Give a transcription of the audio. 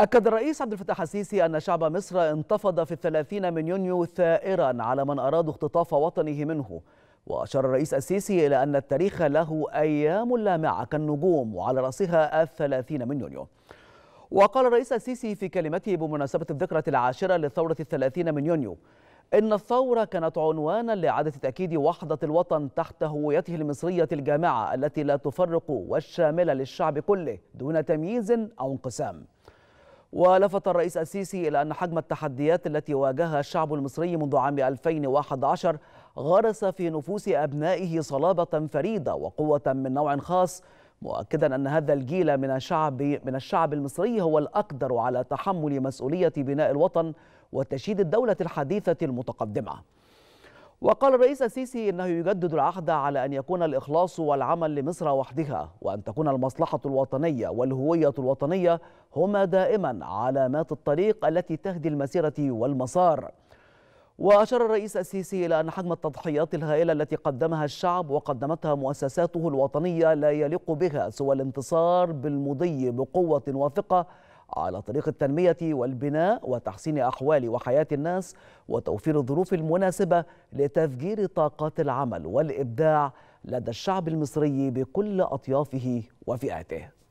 أكد الرئيس عبد الفتاح السيسي أن شعب مصر انتفض في الثلاثين من يونيو ثائرا على من أرادوا اختطاف وطنه منه وأشار الرئيس السيسي إلى أن التاريخ له أيام لامعة كالنجوم وعلى رأسها الثلاثين من يونيو وقال الرئيس السيسي في كلمته بمناسبة الذكرى العاشرة للثورة الثلاثين من يونيو إن الثورة كانت عنوانا لإعادة تأكيد وحدة الوطن تحت هويته المصرية الجامعة التي لا تفرق والشاملة للشعب كله دون تمييز أو انقسام ولفت الرئيس السيسي إلى أن حجم التحديات التي واجهها الشعب المصري منذ عام 2011 غرس في نفوس أبنائه صلابة فريدة وقوة من نوع خاص مؤكدا أن هذا الجيل من الشعب من الشعب المصري هو الأقدر على تحمل مسؤولية بناء الوطن وتشييد الدولة الحديثة المتقدمة وقال الرئيس السيسي انه يجدد العهد على ان يكون الاخلاص والعمل لمصر وحدها وان تكون المصلحه الوطنيه والهويه الوطنيه هما دائما علامات الطريق التي تهدي المسيره والمسار. واشار الرئيس السيسي الى ان حجم التضحيات الهائله التي قدمها الشعب وقدمتها مؤسساته الوطنيه لا يليق بها سوى الانتصار بالمضي بقوه وثقه على طريق التنمية والبناء وتحسين أحوال وحياة الناس وتوفير الظروف المناسبة لتفجير طاقات العمل والإبداع لدى الشعب المصري بكل أطيافه وفئاته